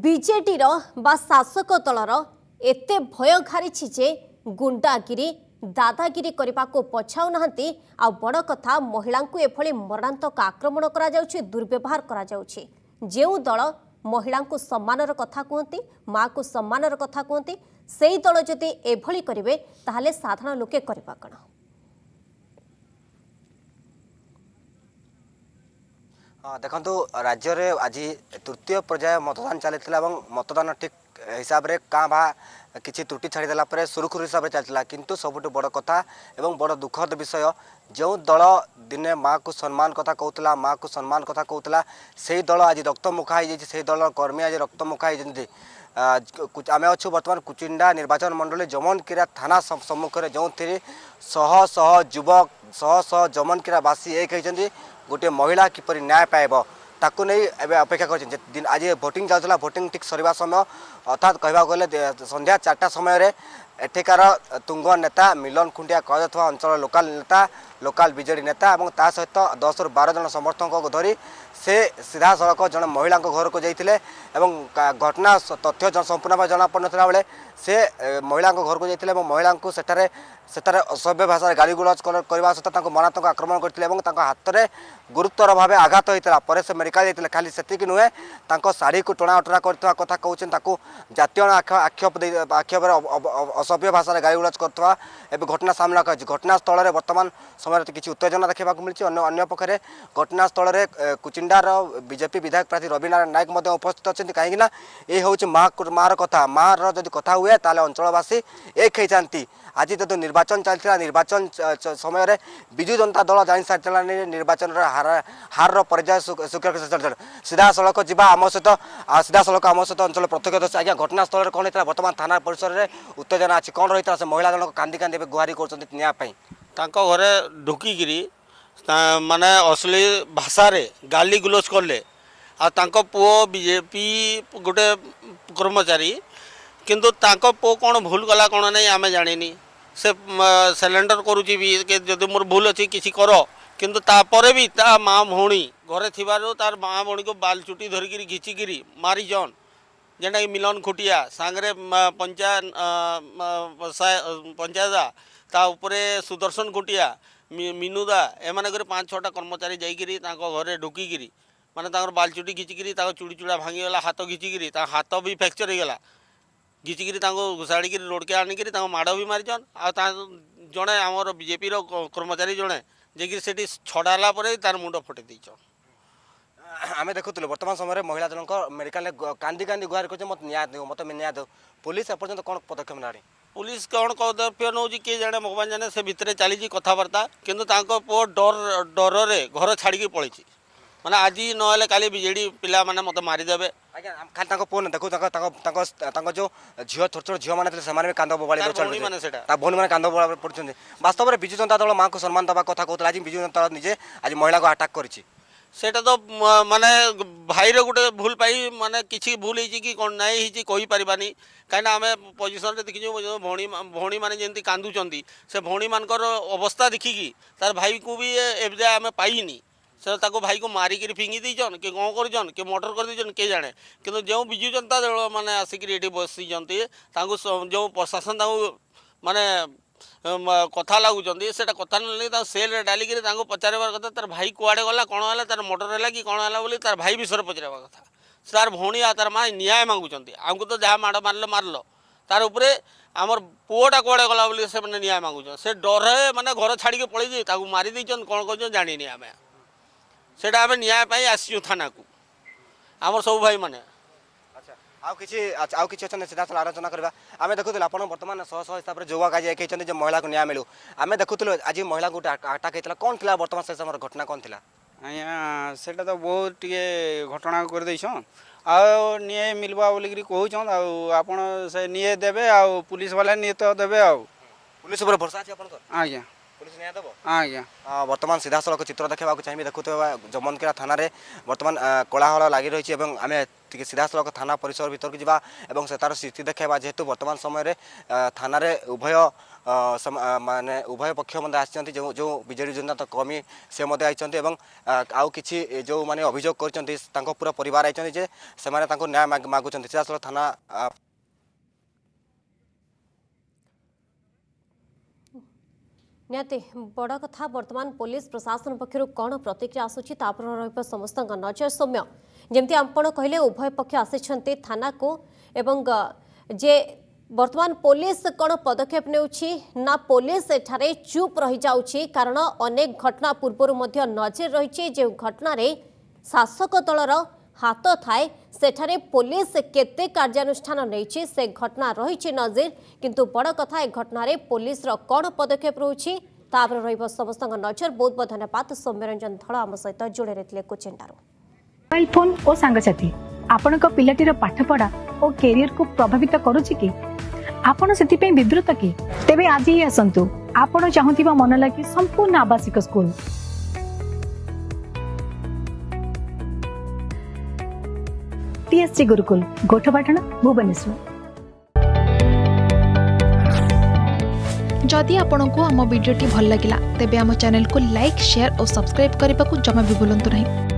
ବିଜେଡ଼ିର ବା ଶାସକ ଦଳର ଏତେ ଭୟ ଘାରିଛି ଯେ ଗୁଣ୍ଡାଗିରି ଦାଦାଗିରି କରିବାକୁ ପଛାଉନାହାନ୍ତି ଆଉ ବଡ଼ କଥା ମହିଳାଙ୍କୁ ଏଭଳି ମରଣାନ୍ତକ ଆକ୍ରମଣ କରାଯାଉଛି ଦୁର୍ବ୍ୟବହାର କରାଯାଉଛି ଯେଉଁ ଦଳ ମହିଳାଙ୍କୁ ସମ୍ମାନର କଥା କୁହନ୍ତି ମାଆକୁ ସମ୍ମାନର କଥା କୁହନ୍ତି ସେଇ ଦଳ ଯଦି ଏଭଳି କରିବେ ତାହେଲେ ସାଧାରଣ ଲୋକେ କରିବା କ'ଣ ଦେଖନ୍ତୁ ରାଜ୍ୟରେ ଆଜି ତୃତୀୟ ପର୍ଯ୍ୟାୟ ମତଦାନ ଚାଲିଥିଲା ଏବଂ ମତଦାନ ଠିକ୍ ହିସାବରେ କାଁ ଭା କିଛି ତ୍ରୁଟି ଛାଡ଼ିଦେଲା ପରେ ସୁରୁଖୁରୁ ହିସାବରେ ଚାଲିଥିଲା କିନ୍ତୁ ସବୁଠୁ ବଡ଼ କଥା ଏବଂ ବଡ଼ ଦୁଃଖଦ ବିଷୟ ଯେଉଁ ଦଳ ଦିନେ ମାଆକୁ ସମ୍ମାନ କଥା କହୁଥିଲା ମାଆକୁ ସମ୍ମାନ କଥା କହୁଥିଲା ସେହି ଦଳ ଆଜି ରକ୍ତମୁଖା ହୋଇଯାଇଛି ସେହି ଦଳର କର୍ମୀ ଆଜି ରକ୍ତମୁଖା ହୋଇଛନ୍ତି ଆମେ ଅଛୁ ବର୍ତ୍ତମାନ କୁଚିଣ୍ଡା ନିର୍ବାଚନ ମଣ୍ଡଳୀ ଯମନକିରା ଥାନା ସମ୍ମୁଖରେ ଯେଉଁଥିରେ ଶହ ଶହ ଯୁବକ ଶହ ଶହ ଯମନକିରାବାସୀ ଏକ ହୋଇଛନ୍ତି ଗୋଟିଏ ମହିଳା କିପରି ନ୍ୟାୟ ପାଇବ ତାକୁ ନେଇ ଏବେ ଅପେକ୍ଷା କରିଛନ୍ତି ଆଜି ଭୋଟିଂ ଯାଉଥିଲା ଭୋଟିଂ ଠିକ୍ ସରିବା ସମୟ ଅର୍ଥାତ୍ କହିବାକୁ ଗଲେ ସନ୍ଧ୍ୟା ଚାରିଟା ସମୟରେ এঠিকার তুঙ্গ নেতা মিলন খুঁটিয়া কুহযাওয়া অঞ্চল লোকাল নেতা লোকাল বিজেডি নেতা এবং তা সহিত দশরু বার জন সমর্থক ধরি সে সিধাসলখ জন মহিলা ঘরক যাই এবং ঘটনা তথ্য সম্পূর্ণ ভাবে জনাপড়া বেড়ে সে মহিলা ঘরক যাই এবং মহিলা সেঠার সেঠার অসভ্য ভাষায় গালিগুলজ করা সহ তাঁর মনাত্মক আক্রমণ করে এবং তাঁর হাতরে গুরুতর ভাবে আঘাত হয়েছিল পরে সে মেডিকাল যাই খালি সেতিকি নুহে তাঁর শাড়ি টণা অটরা করা কথা কৌছেন তাকে জাতীয় আক্ষেপ আক্ষেপের ଅସଭ୍ୟ ଭାଷାରେ ଗାଳି ଗୁଳାଜ କରୁଥିବା ଏବେ ଘଟଣା ସାମ୍ନାକୁ ଆସିଛି ଘଟଣାସ୍ଥଳରେ ବର୍ତ୍ତମାନ ସମୟରେ କିଛି ଉତ୍ତେଜନା ଦେଖିବାକୁ ମିଳିଛି ଅନ୍ୟ ଅନ୍ୟ ପକ୍ଷରେ ଘଟଣାସ୍ଥଳରେ କୁଚିଣ୍ଡାର ବିଜେପି ବିଧାୟକ ପ୍ରାର୍ଥୀ ରବିନାରାୟଣ ନାୟକ ମଧ୍ୟ ଉପସ୍ଥିତ ଅଛନ୍ତି କାହିଁକିନା ଏ ହେଉଛି ମା ମାଆର କଥା ମାଆର ଯଦି କଥା ହୁଏ ତାହେଲେ ଅଞ୍ଚଳବାସୀ ଏକ ହୋଇଯାନ୍ତି ଆଜି ଯଦି ନିର୍ବାଚନ ଚାଲିଥିଲା ନିର୍ବାଚନ ସମୟରେ ବିଜୁ ଜନତା ଦଳ ଜାଣିସାରିଥିଲାଣି ନିର୍ବାଚନର ହାର ହାରର ପର୍ଯ୍ୟାୟ ସ୍ୱୀକାର ସିଧାସଳଖ ଯିବା ଆମ ସହିତ ସିଧାସଳଖ ଆମ ସହିତ ଅଞ୍ଚଳ ପ୍ରତ୍ୟକ୍ଷ ଆଜ୍ଞା ଘଟଣାସ୍ଥଳରେ କ'ଣ ହେଇଥିଲା ବର୍ତ୍ତମାନ ଥାନା ପରିସରରେ ଉତ୍ତେଜନା आलोचना अच्छी कौन रही से महिला जनक कांदी कांदी एवं गुहारि करा घरे ढुक मान अश्ली भाषा गाली गुलज कले पुओ बीजेपी गोटे कर्मचारी किंतु पु कौन भूल कला कौन नहीं आम जानी से सिलिंडर करुच्ची भी जब मोर भूल अच्छी किसी कर किंतु तापर भी ता माँ भी घरे थार माँ भी को बाल चुटी धरिकी घिचिकी मारी जन जेटा कि मिलन खुटिया सांगे पंचायत पंचायत तापर सुदर्शन खुटिया मीनुदा एम पाँच छटा कर्मचारी जाकि घर ढुकिक मानते बालचुटी घिचिकी चुड़ी चुड़ा भांगी हाथ घिचिकी हाथ भी फ्रैक्चर होगा घिचिकी घुसाड़ी रोड के आनिक भी मारीन जड़े आमर बजेपी कर्मचारी जड़े जेकि छड़ा परे तार मुंड फटे ଆମେ ଦେଖୁଥିଲୁ ବର୍ତ୍ତମାନ ସମୟରେ ମହିଳା ଜଣଙ୍କ ମେଡ଼ିକାଲରେ କାନ୍ଦି କାନ୍ଦି ଗୁହାର କରୁଛି ମୋତେ ନ୍ୟାୟ ଦେଉ ମୋତେ ନ୍ୟାୟ ଦେଉ ପୋଲିସ ଏପର୍ଯ୍ୟନ୍ତ କ'ଣ ପଦକ୍ଷେପ ନେଲାଣି ପୋଲିସ କ'ଣ ପଦକ୍ଷେପ ନେଉଛି କିଏ ଜାଣେ ଭଗବାନ ଜାଣେ ସେ ଭିତରେ ଚାଲିଛି କଥାବାର୍ତ୍ତା କିନ୍ତୁ ତାଙ୍କ ପୁଅ ଡର ଡରରେ ଘର ଛାଡ଼ିକି ପଳେଇଛି ମାନେ ଆଜି ନହେଲେ କାଲି ବିଜେଡ଼ି ପିଲାମାନେ ମୋତେ ମାରିଦେବେ ଆଜ୍ଞା ଖାଲି ତାଙ୍କ ପୁଅ ଦେଖୁ ତାଙ୍କ ତାଙ୍କ ତାଙ୍କ ତାଙ୍କ ଯେଉଁ ଝିଅ ଛୋଟ ଛୋଟ ଝିଅମାନେ ଥିଲେ ସେମାନେ ବି କାନ୍ଦ ବୋବାଳି ମାନେ ସେଇଟା ତା ଭଉଣୀମାନେ କାନ୍ଦ ବୋବାଳି ପଡ଼ୁଛନ୍ତି ବାସ୍ତବରେ ବିଜୁ ଜନତା ଦଳ ମାଆଙ୍କୁ ସମ୍ମାନ ଦେବା କଥା କହୁଥିଲା ଆଜି ବିଜୁ ଜନତା ଦଳ ନିଜେ ଆଜି ମହିଳାକୁ ଆଟାକ୍ କରିଛି से तो मानने भाईर गोटे भूल पाई मानने किसी भूल कि कौन नाई कही पार्बानी कहीं आम पोजिशन देखी भी भी मैंने जमी कादूँ से भी मान अवस्था देखिकी तार भाई को भी एवजे आम पाईनी से भाई को मारिक फिंगी दीजन कि कौन कर कि मर्डर कर दीजन किए जाने कि जो विजु जनता दल मैंने आसिक बसी जो प्रशासन माने କଥା ଲାଗୁଛନ୍ତି ସେଇଟା କଥା ନ ଲାଗି ତାଙ୍କୁ ସେଲ୍ରେ ଡାଲିକିରି ତାଙ୍କୁ ପଚାରିବା କଥା ତାର ଭାଇ କୁଆଡ଼େ ଗଲା କ'ଣ ହେଲା ତାର ମର୍ଡ଼ର ହେଲା କି କ'ଣ ହେଲା ବୋଲି ତାର ଭାଇ ବିଷୟରେ ପଚାରିବା କଥା ତାର ଭଉଣୀ ଆଉ ତାର ମା' ନ୍ୟାୟ ମାଗୁଛନ୍ତି ଆମକୁ ତ ଯାହା ମାଡ଼ ମାରିଲ ମାରିଲ ତାର ଉପରେ ଆମର ପୁଅଟା କୁଆଡ଼େ ଗଲା ବୋଲି ସେମାନେ ନ୍ୟାୟ ମାଗୁଛନ୍ତି ସେ ଡରେ ମାନେ ଘର ଛାଡ଼ିକି ପଳେଇଛି ତାକୁ ମାରି ଦେଇଛନ୍ତି କ'ଣ କରୁଛନ୍ତି ଜାଣିନି ଆମେ ସେଇଟା ଆମେ ନ୍ୟାୟ ପାଇଁ ଆସିଛୁ ଥାନାକୁ ଆମର ସବୁ ଭାଇମାନେ ଆଉ କିଛି ଆଉ କିଛି ଅଛନ୍ତି ସିଧାସଳଖ ଆଲୋଚନା କରିବା ଆମେ ଦେଖୁଥିଲୁ ଆପଣ ବର୍ତ୍ତମାନ ଶହ ଶହ ହିସାବରେ ଯୁବ କାର୍ଯ୍ୟ ଦେଖେଇଛନ୍ତି ଯେ ମହିଳାକୁ ନ୍ୟାୟ ମିଳୁ ଆମେ ଦେଖୁଥିଲୁ ଆଜି ମହିଳାଙ୍କୁ ଗୋଟେ ଆଟାକ୍ ହେଇଥିଲା କ'ଣ ଥିଲା ବର୍ତ୍ତମାନ ସେ ସମୟର ଘଟଣା କ'ଣ ଥିଲା ଆଜ୍ଞା ସେଇଟା ତ ବହୁତ ଟିକେ ଘଟଣା କରିଦେଇଛନ୍ ଆଉ ନିଏ ମିଲବା ବୋଲିକିରି କହୁଛନ୍ ଆଉ ଆପଣ ସେ ନିଏ ଦେବେ ଆଉ ପୁଲିସ ବାଲା ନିଏ ତ ଦେବେ ଆଉ ପୁଲିସ ଉପରେ ଭରସା ଅଛି ଆପଣଙ୍କର ଆଜ୍ଞା ଆଜ୍ଞା ବର୍ତ୍ତମାନ ସିଧାସଳଖ ଚିତ୍ର ଦେଖାଇବାକୁ ଚାହିଁବି ଦେଖୁଥିବା ଯମନକିରା ଥାନାରେ ବର୍ତ୍ତମାନ କୋଳାହଳ ଲାଗି ରହିଛି ଏବଂ ଆମେ ଟିକେ ସିଧାସଳଖ ଥାନା ପରିସର ଭିତରକୁ ଯିବା ଏବଂ ସେତାର ସ୍ଥିତି ଦେଖାଇବା ଯେହେତୁ ବର୍ତ୍ତମାନ ସମୟରେ ଥାନାରେ ଉଭୟ ମାନେ ଉଭୟ ପକ୍ଷ ମଧ୍ୟ ଆସିଛନ୍ତି ଯେଉଁ ଯେଉଁ ବିଜେଡ଼ି ଜନତା କର୍ମୀ ସେ ମଧ୍ୟ ଆସିଛନ୍ତି ଏବଂ ଆଉ କିଛି ଯେଉଁମାନେ ଅଭିଯୋଗ କରିଛନ୍ତି ତାଙ୍କ ପୁରା ପରିବାର ଆସିଛନ୍ତି ଯେ ସେମାନେ ତାଙ୍କୁ ନ୍ୟାୟ ମାଗୁଛନ୍ତି ସିଧାସଳଖ ଥାନା ନିହାତି ବଡ଼ କଥା ବର୍ତ୍ତମାନ ପୋଲିସ ପ୍ରଶାସନ ପକ୍ଷରୁ କ'ଣ ପ୍ରତିକ୍ରିୟା ଆସୁଛି ତା ଉପରେ ରହିବ ସମସ୍ତଙ୍କ ନଜର ସୌମ୍ୟ ଯେମିତି ଆପଣ କହିଲେ ଉଭୟ ପକ୍ଷ ଆସିଛନ୍ତି ଥାନାକୁ ଏବଂ ଯେ ବର୍ତ୍ତମାନ ପୋଲିସ କ'ଣ ପଦକ୍ଷେପ ନେଉଛି ନା ପୋଲିସ ଏଠାରେ ଚୁପ୍ ରହିଯାଉଛି କାରଣ ଅନେକ ଘଟଣା ପୂର୍ବରୁ ମଧ୍ୟ ନଜର ରହିଛି ଯେଉଁ ଘଟଣାରେ ଶାସକ ଦଳର ହାତ ଥାଏ ସେଠାରେ ପୋଲିସ କେତେ କାର୍ଯ୍ୟାନୁଷ୍ଠାନ ନେଇଛି ସେ ଘଟଣା ରହିଛି ନଜିର କିନ୍ତୁ ବଡ଼ କଥା ଏ ଘଟଣାରେ ପୋଲିସର କ'ଣ ପଦକ୍ଷେପ ରହୁଛି ତା ଉପରେ ରହିବ ସମସ୍ତଙ୍କ ନଜର ବହୁତ ବହୁତ ଧନ୍ୟବାଦ ସୌମ୍ୟରଞ୍ଜନ ଧଳ ଆମ ସହିତ ଯୋଡ଼େଇ ରହିଥିଲେ କୋଚିନ୍ଟାରୁ ମୋବାଇଲ ଫୋନ୍ ଓ ସାଙ୍ଗସାଥୀ ଆପଣଙ୍କ ପିଲାଟିର ପାଠପଢ଼ା ଓ କ୍ୟାରିୟରକୁ ପ୍ରଭାବିତ କରୁଛି କି ଆପଣ ସେଥିପାଇଁ ବିବ୍ରତ କି ତେବେ ଆଜି ହିଁ ଆସନ୍ତୁ ଆପଣ ଚାହୁଁଥିବା ମନ ଲାଗି ସମ୍ପୂର୍ଣ୍ଣ ଆବାସିକ ସ୍କୁଲ टीएससी गुरुकुल गोठपाटण भुवनेश्वर जदि आपण को आम भिडी भल लगा तेब चेल को लाइक सेयार और सब्सक्राइब करने को जमा भी भूलु नहीं